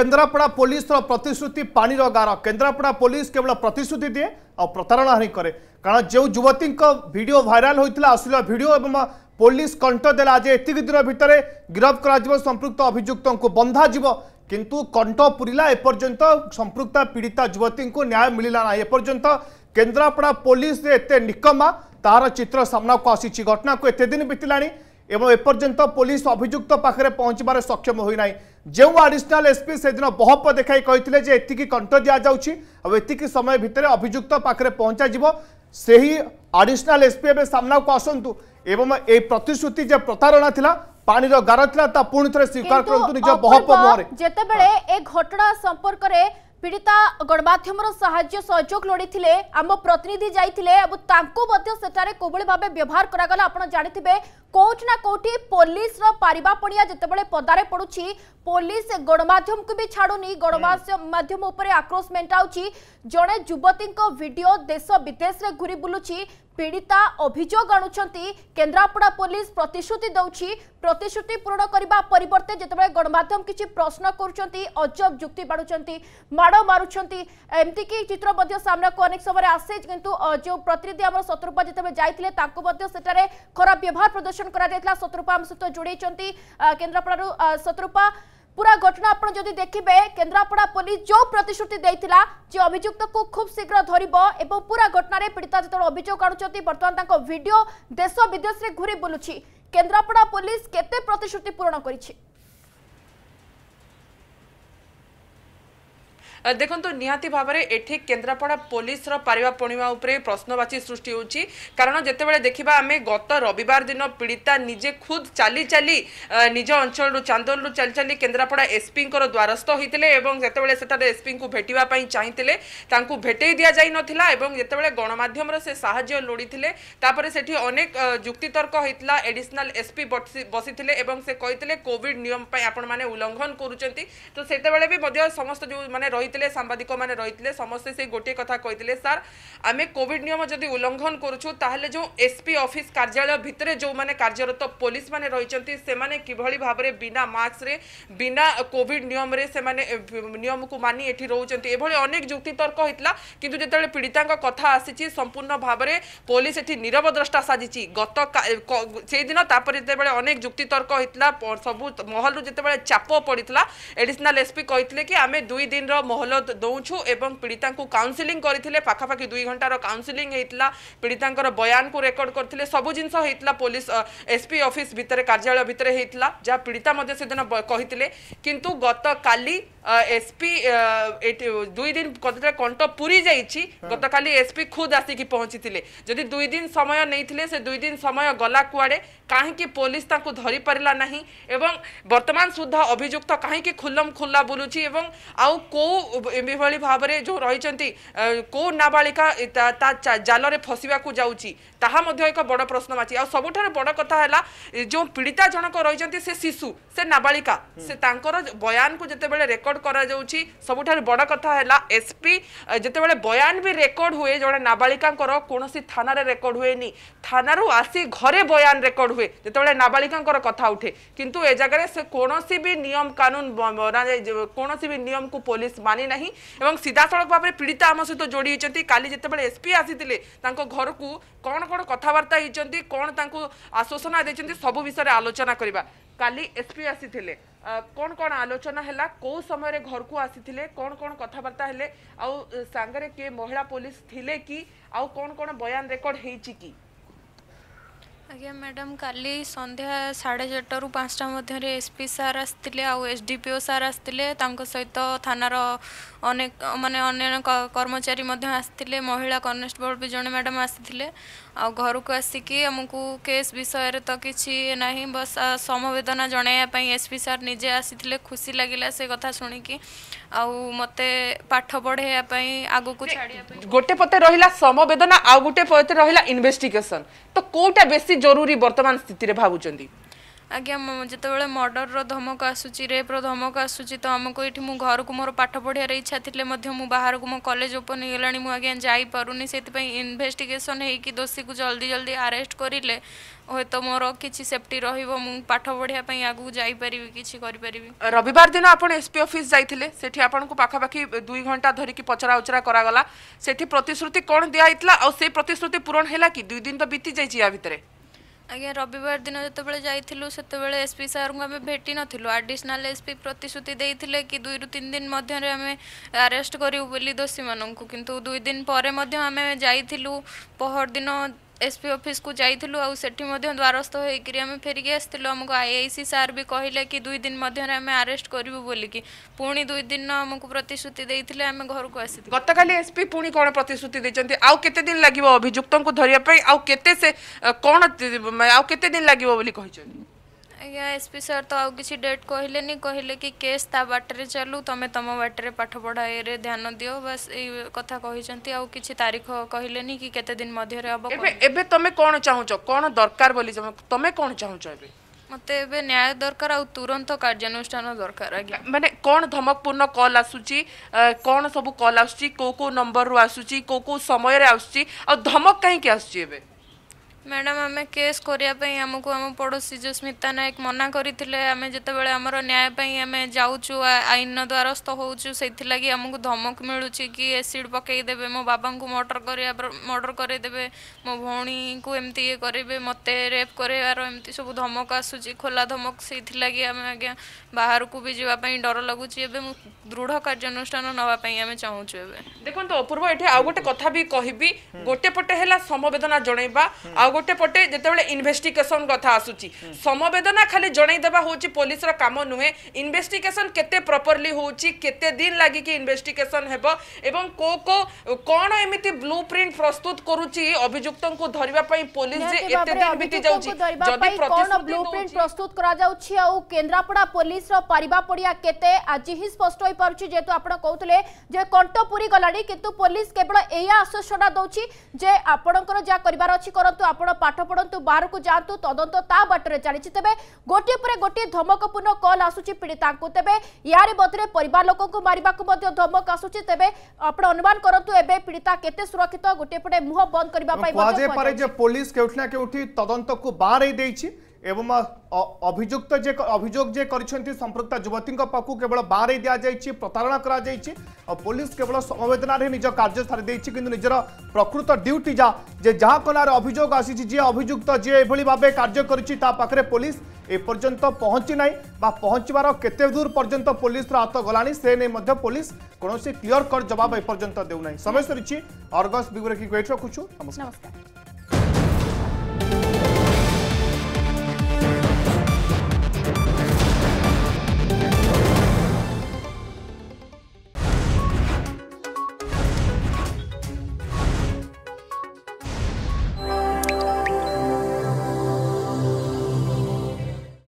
Kendrapara police प्रतिश्रुति पानी गार Kendrapara police केवल प्रतिश्रुति दिए आ प्रतारणा ही कै कारण जो युवती भिडियो भाइराल होता अश्लील भिड एवं पुलिस कंट दे आज एतिक दिन भितर गिरफ्तार कर संपृक्त को बंधा जीव किंतु कंट पूरा एपर्यंत संपृक्ता पीड़िता युवती को न्याय मिलला ना एपर्तंत केन्द्रापड़ा पुलिस एत निकमा तार चित्र सामना को आसी घटना को एत दिन बीतला এবও এপর্যন্ত পুলিশ অভিযুক্ত পাখরে পৌঁছবার সক্ষম হই নাই যেউ এডিশনাল এসপি সেইদিন বহপ দেখাই কইtile যে এতকি কন্টো দিয়া যাওচি অব এতকি সময় ভিতরে অভিযুক্ত পাখরে পৌঁছাই দিব সেই এডিশনাল এসপিে সামনে কো আসন্তু এবম এই প্রতিশ্রুতি যে প্রত্যাহারনা তিলা পানিৰ গারা তিলা তা পূর্ণতা স্বীকার কৰন্তু নিজ বহপৰ জেতবেলে এ ঘটনা সম্পৰ্কৰে ପୀଡ଼ିତା ଗଣମାଧ୍ୟମର ସାହାଯ୍ୟ ସହଯୋଗ ଲୋଡ଼ିଥିଲେ ଆମ ପ୍ରତିନିଧି ଯାଇଥିଲେ ଏବଂ ତାଙ୍କୁ ମଧ୍ୟ ସେଠାରେ କୋଭଳି ଭାବେ ବ୍ୟବହାର କରାଗଲା ଆପଣ ଜାଣିଥିବେ କୋଉଠି ନା କୋଉଠି ପୋଲିସର ପାରିବା ପଡ଼ିଆ ଯେତେବେଳେ ପଦାରେ ପଡ଼ୁଛି ପୋଲିସ ଗଣମାଧ୍ୟମକୁ ବି ଛାଡ଼ୁନି ଗଣମାଧ୍ୟମ ଉପରେ ଆକ୍ରୋଶ ମେଣ୍ଟାଉଛି ଜଣେ ଯୁବତୀଙ୍କ ଭିଡିଓ ଦେଶ ବିଦେଶରେ ଘୁରି ବୁଲୁଛି ପୀଡ଼ିତା ଅଭିଯୋଗ ଆଣୁଛନ୍ତି କେନ୍ଦ୍ରାପଡ଼ା ପୋଲିସ ପ୍ରତିଶ୍ରୁତି ଦେଉଛି ପ୍ରତିଶ୍ରୁତି ପୂରଣ କରିବା ପରିବର୍ତ୍ତେ ଯେତେବେଳେ ଗଣମାଧ୍ୟମ କିଛି ପ୍ରଶ୍ନ କରୁଛନ୍ତି ଅଜବ ଯୁକ୍ତି ବାଢୁଛନ୍ତି ମାଡ଼ ମାରୁଛନ୍ତି ଏମିତିକି ଚିତ୍ର ମଧ୍ୟ ସାମ୍ନାକୁ ଅନେକ ସମୟରେ ଆସେ କିନ୍ତୁ ଯେଉଁ ପ୍ରତିନିଧି ଆମର ଶତ୍ରୁପା ଯେତେବେଳେ ଯାଇଥିଲେ ତାଙ୍କୁ ମଧ୍ୟ ସେଠାରେ ଖରାପ ବ୍ୟବହାର ପ୍ରଦର୍ଶନ କରାଯାଇଥିଲା ଶତ୍ରୁପା ଆମ ସହିତ ଯୋଡ଼େଇଛନ୍ତି କେନ୍ଦ୍ରାପଡ଼ାରୁ ଶତ୍ରୁପା পুরা ঘটনা আপনার যদি দেখবে কেন্দ্রাপড়া পুলিশ যে প্রতিশ্রুতি দিয়েছিল যে অভিযুক্ত খুব শীঘ্র ধরব এবং পুরা ঘটনার পীড়িতা যেত অভিযোগ আনুচার বর্তমান তাঁর ভিডিও দেশ বিদেশে ঘুরি বুলুছি কেন্দ্রাপড়া পুলিশ কেতে প্রতিশ্রুতি পূরণ করেছে ଦେଖନ୍ତୁ ନିହାତି ଭାବରେ ଏଠି କେନ୍ଦ୍ରାପଡ଼ା ପୋଲିସର ପାରିବା ପଣିବା ଉପରେ ପ୍ରଶ୍ନବାଚୀ ସୃଷ୍ଟି ହେଉଛି କାରଣ ଯେତେବେଳେ ଦେଖିବା ଆମେ ଗତ ରବିବାର ଦିନ ପୀଡ଼ିତା ନିଜେ ଖୁଦ୍ ଚାଲି ଚାଲି ନିଜ ଅଞ୍ଚଳରୁ ଚାନ୍ଦୋଲରୁ ଚାଲି ଚାଲି କେନ୍ଦ୍ରାପଡ଼ା ଏସ୍ପିଙ୍କର ଦ୍ୱାରସ୍ଥ ହୋଇଥିଲେ ଏବଂ ଯେତେବେଳେ ସେଠାରେ ଏସ୍ପିଙ୍କୁ ଭେଟିବା ପାଇଁ ଚାହିଁଥିଲେ ତାଙ୍କୁ ଭେଟେଇ ଦିଆଯାଇନଥିଲା ଏବଂ ଯେତେବେଳେ ଗଣମାଧ୍ୟମର ସେ ସାହାଯ୍ୟ ଲୋଡ଼ିଥିଲେ ତାପରେ ସେଠି ଅନେକ ଯୁକ୍ତିତର୍କ ହୋଇଥିଲା ଏଡିସନାଲ୍ ଏସ୍ପି ବସିଥିଲେ ଏବଂ ସେ କହିଥିଲେ କୋଭିଡ୍ ନିୟମ ପାଇଁ ଆପଣମାନେ ଉଲ୍ଲଂଘନ କରୁଛନ୍ତି ତ ସେତେବେଳେ ବି ମଧ୍ୟ ସମସ୍ତ ଯେଉଁମାନେ ରହି রইলে সাংবাদিক মানে রইলে সমস্তে সেই গোটিয়ে কথা কে স্যার আমি কোভিড নিয়ম যদি উল্লঙ্ঘন করছু তাহলে যে এসপি অফিস কার্যালয় ভিতরে যে মানে কার্যরত পুলিশ মানে রয়েছেন সে কিভাবে ভাবে বিনা মাস্করে বিনা কোভিড নিয়মরে সে নিয়মক মানি এটি রোচান এভাবে অনেক যুক্তিতর্ক হয়েছিল কিন্তু যেত পীড়িতা কথা আসিছি সম্পূর্ণ ভাবে পুলিশ এটি নীরব দ্রষ্টা সাজিছি গত সেইদিন তাপরে যেতবে অনেক যুক্তিতর্ক হয়েছিল সবু মহলু যেতবে চাপ পড়ি এডিশনাল এসপি কে আমি দুই দিনর মহল সহলত দৌছু এবং পীড়িতা কাউন্সেলিং করে পাখাপাখি দুই ঘণ্টার কাউন্সেলিং হয়েছিল পীড়িতাঙ্কর বয়ানকু রেকর্ড করে সবু জিনিস হয়েছিল পুলিশ এসপি অফিস ভিতরে কার্যালয় ভিতরে হয়েছিল যা পীড়িতা সেদিন কে কিন্তু গতকালি এসপি এটি দুই দিন কতটা কণ্ট পুরি যাই গতকালি এসপি খুদ আসিকি পৌঁছি যদি দুই দিন সময় নেই সে দুই দিন সময় গলা কুয়াড়ে কাহিকি পুলিশ তাঁকু ধরি পারা না এবং বর্তমান সুদ্ধা অভিযুক্ত কাহিকি খুলম খুলা বুলুছি এবং আউ কেউ ଏଭଳି ଭାବରେ ଯେଉଁ ରହିଛନ୍ତି କେଉଁ ନାବାଳିକା ତା ଜାଲରେ ଫସିବାକୁ ଯାଉଛି ତାହା ମଧ୍ୟ ଏକ ବଡ଼ ପ୍ରଶ୍ନବାଚୀ ଆଉ ସବୁଠାରୁ ବଡ଼ କଥା ହେଲା ଯେଉଁ ପୀଡ଼ିତା ଜଣକ ରହିଛନ୍ତି ସେ ଶିଶୁ ସେ ନାବାଳିକା ସେ ତାଙ୍କର ବୟାନକୁ ଯେତେବେଳେ ରେକର୍ଡ କରାଯାଉଛି ସବୁଠାରୁ ବଡ଼ କଥା ହେଲା ଏସ୍ପି ଯେତେବେଳେ ବୟାନ ବି ରେକର୍ଡ ହୁଏ ଜଣେ ନାବାଳିକାଙ୍କର କୌଣସି ଥାନାରେ ରେକର୍ଡ ହୁଏନି ଥାନାରୁ ଆସି ଘରେ ବୟାନ ରେକର୍ଡ ହୁଏ ଯେତେବେଳେ ନାବାଳିକାଙ୍କର କଥା ଉଠେ କିନ୍ତୁ ଏ ଜାଗାରେ ସେ କୌଣସି ବି ନିୟମ କାନୁନ କୌଣସି ବି ନିୟମକୁ ପୋଲିସ ମାନି ଜାଣିନାହିଁ ଏବଂ ସିଧାସଳଖ ଭାବରେ ପୀଡ଼ିତା ଆମ ସହିତ ଯୋଡ଼ି ହୋଇଛନ୍ତି କାଲି ଯେତେବେଳେ ଏସ୍ପି ଆସିଥିଲେ ତାଙ୍କ ଘରକୁ କ'ଣ କ'ଣ କଥାବାର୍ତ୍ତା ହୋଇଛନ୍ତି କ'ଣ ତାଙ୍କୁ ଆଶ୍ୱାସନା ଦେଇଛନ୍ତି ସବୁ ବିଷୟରେ ଆଲୋଚନା କରିବା କାଲି ଏସ୍ପି ଆସିଥିଲେ କ'ଣ କ'ଣ ଆଲୋଚନା ହେଲା କେଉଁ ସମୟରେ ଘରକୁ ଆସିଥିଲେ କ'ଣ କ'ଣ କଥାବାର୍ତ୍ତା ହେଲେ ଆଉ ସାଙ୍ଗରେ କିଏ ମହିଳା ପୋଲିସ ଥିଲେ କି ଆଉ କ'ଣ କ'ଣ ବୟାନ ରେକର୍ଡ଼ ହେଇଛି କି ଆଜ୍ଞା ମ୍ୟାଡ଼ାମ୍ କାଲି ସନ୍ଧ୍ୟା ସାଢ଼େ ଚାରିଟାରୁ ପାଞ୍ଚଟା ମଧ୍ୟରେ ଏସ୍ ପି ସାର୍ ଆସିଥିଲେ ଆଉ S D P O sir ଆସିଥିଲେ ତାଙ୍କ ସହିତ ଥାନାର ଅନେକ ମାନେ ଅନ୍ୟାନ୍ୟ କର୍ମଚାରୀ ମଧ୍ୟ ଆସିଥିଲେ ମହିଳା କନେଷ୍ଟବଳ ବି ଜଣେ ମ୍ୟାଡ଼ାମ୍ ଆସିଥିଲେ आर को आसिक आमको केस विषय तो किसी ना बस समबेदना जनवाई एसपी सर निजे आसी खुशी लगे से कथा शुणिकी आते पाठ पढ़ाई आग को गोटे पते रहा समबेदना आ गए पते रहा इनभेस्टिगेसन तो कौटा बेस जरूरी बर्तमान स्थित भावुंट ଆଜ୍ଞା ଯେତେବେଳେ ମର୍ଡ଼ରର ଧମକ ଆସୁଛି ରେପ୍ର ଧମକ ଆସୁଛି ତ ଆମକୁ ଏଠି ମୁଁ ଘରକୁ ମୋର ପାଠ ପଢ଼ିବାର ଇଚ୍ଛା ଥିଲେ ମଧ୍ୟ ମୁଁ ବାହାରକୁ ମୋ କଲେଜ ଓପନ୍ ହେଇଗଲାଣି ମୁଁ ଆଜ୍ଞା ଯାଇପାରୁନି ସେଥିପାଇଁ ଇନଭେଷ୍ଟିଗେସନ୍ ହେଇକି ଦୋଷୀକୁ ଜଲ୍ଦି ଜଲ୍ଦି ଆରେଷ୍ଟ କରିଲେ ହୁଏତ ମୋର କିଛି ସେଫ୍ଟି ରହିବ ମୁଁ ପାଠ ପଢ଼ିବା ପାଇଁ ଆଗକୁ ଯାଇପାରିବି କିଛି କରିପାରିବି ରବିବାର ଦିନ ଆପଣ ଏସ୍ପି ଅଫିସ୍ ଯାଇଥିଲେ ସେଠି ଆପଣଙ୍କୁ ପାଖାପାଖି ଦୁଇ ଘଣ୍ଟା ଧରିକି ପଚରା ଉଚରା କରାଗଲା ସେଠି ପ୍ରତିଶ୍ରୁତି କ'ଣ ଦିଆହେଇଥିଲା ଆଉ ସେ ପ୍ରତିଶ୍ରୁତି ପୂରଣ ହେଲା କି ଦୁଇ ଦିନ ତ ବିତି ଯାଇଛି ୟା ଭିତରେ अज्ञा रविवार दिन जो जाइलु से एसपी सर को आम भेटी आडिशनाल एसपी प्रतिश्रुति कि दुई रु तीन दिन मध्य आम आरेस्ट करोषी मानू कि दुई दिन पर जाइलु पहर दिन एसपी अफिस् जाइल आठी द्वारस्थ हो फेरिकी आसलु आमको आई आई सी सार भी कहले कि दुई दिन मध्य आम आरेस्ट करूँ बोल कि पुणी दुई दिन आमको प्रतिश्रुति आम घर को आस गत एसपी पुणी कौन प्रतिश्रुति आउ के दिन लगे अभिजुक्त को धरने आउ कौन आउ दिन लगे ଆଜ୍ଞା ଏସ୍ପି ସାର୍ ତ ଆଉ କିଛି ଡେଟ୍ କହିଲେନି କହିଲେ କି କେସ୍ ତା ବାଟରେ ଚାଲୁ ତମେ ତମ ବାଟରେ ପାଠପଢ଼ାରେ ଧ୍ୟାନ ଦିଅ ବାସ୍ ଏଇ କଥା କହିଛନ୍ତି ଆଉ କିଛି ତାରିଖ କହିଲେନି କି କେତେ ଦିନ ମଧ୍ୟରେ ହେବ ଏବେ ତମେ କ'ଣ ଚାହୁଁଛ କ'ଣ ଦରକାର ବୋଲି ତମେ କ'ଣ ଚାହୁଁଛ ଏବେ ମୋତେ ଏବେ ନ୍ୟାୟ ଦରକାର ଆଉ ତୁରନ୍ତ କାର୍ଯ୍ୟାନୁଷ୍ଠାନ ଦରକାର ଆଜ୍ଞା ମାନେ କ'ଣ ଧମକପୂର୍ଣ୍ଣ କଲ୍ ଆସୁଛି କ'ଣ ସବୁ କଲ୍ ଆସୁଛି କେଉଁ କେଉଁ ନମ୍ବରରୁ ଆସୁଛି କେଉଁ କେଉଁ ସମୟରେ ଆସୁଛି ଆଉ ଧମକ କାହିଁକି ଆସୁଛି ଏବେ ମ୍ୟାଡ଼ାମ୍ ଆମେ କେସ୍ କରିବା ପାଇଁ ଆମକୁ ଆମ ପଡ଼ୋଶୀ ଯେଉଁ ସ୍ମିତା ନାୟକ ମନା କରିଥିଲେ ଆମେ ଯେତେବେଳେ ଆମର ନ୍ୟାୟ ପାଇଁ ଆମେ ଯାଉଛୁ ଆଇନର ଦ୍ୱାରସ୍ଥ ହେଉଛୁ ସେଇଥିଲାଗି ଆମକୁ ଧମକ ମିଳୁଛି କି ଏସିଡ଼୍ ପକାଇଦେବେ ମୋ ବାବାଙ୍କୁ ମର୍ଡ଼ର କରିବା ମର୍ଡ଼ର କରାଇଦେବେ ମୋ ଭଉଣୀକୁ ଏମିତି ଇଏ କରିବେ ମୋତେ ରେପ୍ କରାଇବାର ଏମିତି ସବୁ ଧମକ ଆସୁଛି ଖୋଲା ଧମକ ସେଇଥିଲାଗି ଆମେ ଆଜ୍ଞା ବାହାରକୁ ବି ଯିବା ପାଇଁ ଡର ଲାଗୁଛି ଏବେ ମୁଁ ଦୃଢ଼ କାର୍ଯ୍ୟାନୁଷ୍ଠାନ ନେବା ପାଇଁ ଆମେ ଚାହୁଁଛୁ ଏବେ ଦେଖନ୍ତୁ ଅପୂର୍ବ ଏଠି ଆଉ ଗୋଟେ କଥା ବି କହିବି ଗୋଟେ ପଟେ ହେଲା ସମବେଦନା ଜଣାଇବା ଆଉ गोटे पटे ଯେତେବେଳେ ଇନଭେଷ୍ଟିଗେସନ୍ କଥା ଆସୁଛି ସମବେଦନା ଖାଲି ଜଣାଇଦେବା ହେଉଛି ପୋଲିସର କାମ ନୁହେଁ ଇନଭେଷ୍ଟିଗେସନ୍ କେତେ ପ୍ରପରଲି ହେଉଛି କେତେ ଦିନ ଲାଗିକି ଇନଭେଷ୍ଟିଗେସନ୍ ହେବ ଏବଂ କେଉଁ କେଉଁ କ'ଣ ଏମିତି ବ୍ଲୁ ପ୍ରିଣ୍ଟ ପ୍ରସ୍ତୁତ କରୁଛି ଅଭିଯୁକ୍ତଙ୍କୁ ଧରିବା ପାଇଁ ପୋଲିସ ଯେ ଏତେ ଦିନ ବିତି ଯାଉଛି ଯଦି ବ୍ଲୁ ପ୍ରିଣ୍ଟ ପ୍ରସ୍ତୁତ କରାଯାଉଛି ଆଉ କେନ୍ଦ୍ରାପଡ଼ା ପୋଲିସର ପାରିବା ପଡ଼ିଆ କେତେ ଆଜି ହିଁ ସ୍ପଷ୍ଟ ହୋଇପାରୁଛି ଯେହେତୁ ଆପଣ କହୁଥିଲେ ଯେ କଣ୍ଟ ପୁରୀ ଗଲାଣି କିନ୍ତୁ ପୋଲିସ କେବଳ ଏଇଆ ଆଶ୍ୱାସନା ଦେଉଛି ଯେ ଆପଣଙ୍କର ଯାହା କରିବାର ଅଛି କରନ୍ତୁ ଆପଣ আপনার পাঠ পড়ু বাহারক যাতে তদন্ত তা বাটরে চালছে তবে গোটিয়ে পরে গোটিয়ে ধমকপূর্ণ কল আসুচি পীড়িতা তবে ইয়ার মধ্যে পরিবার লোক মারা ধমক আসুচি তবে আপনার অনুমান করতু এবে পীড়িতা কেতে সুরক্ষিত গোটিয়ে পটে মুহ বন্ধ করা পুলিশ কেউঠি না কেউঠি তদন্তক বাড়াই দিয়েছে এবমা অভিযুক্ত যে অভিযোগ যে কৰিছন্তি সম্প্ৰক্তা যুৱতীক পকু কেৱল বাৰেই দিয়া যায় চি প্ৰতारण কৰা যায় চি আৰু পুলিচ কেৱল সমবেদনাৰে নিজৰ কাৰ্য স্থিৰ দে চি কিন্তু নিজৰ প্ৰকৃত ডিউটি যা যে যাখনৰ অভিযোগ আসি চি যে অভিযুক্তত যে এইভলী ভাবে কাৰ্য কৰি চি তা পাৰে পুলিচ এ পৰ্যন্ত পহচি নাই বা পহচিবাৰ কেতে দূৰ পৰ্যন্ত পুলিচৰ হাত গলাণী সেই নে মধ্য পুলিচ কোনো সে ক্লিয়াৰ কৰ জবাব এ পৰ্যন্ত দেউ নাই সময় সৰি চি অৰগස් বিগুৰকি কৈ ৰখুছো নমস্কাৰ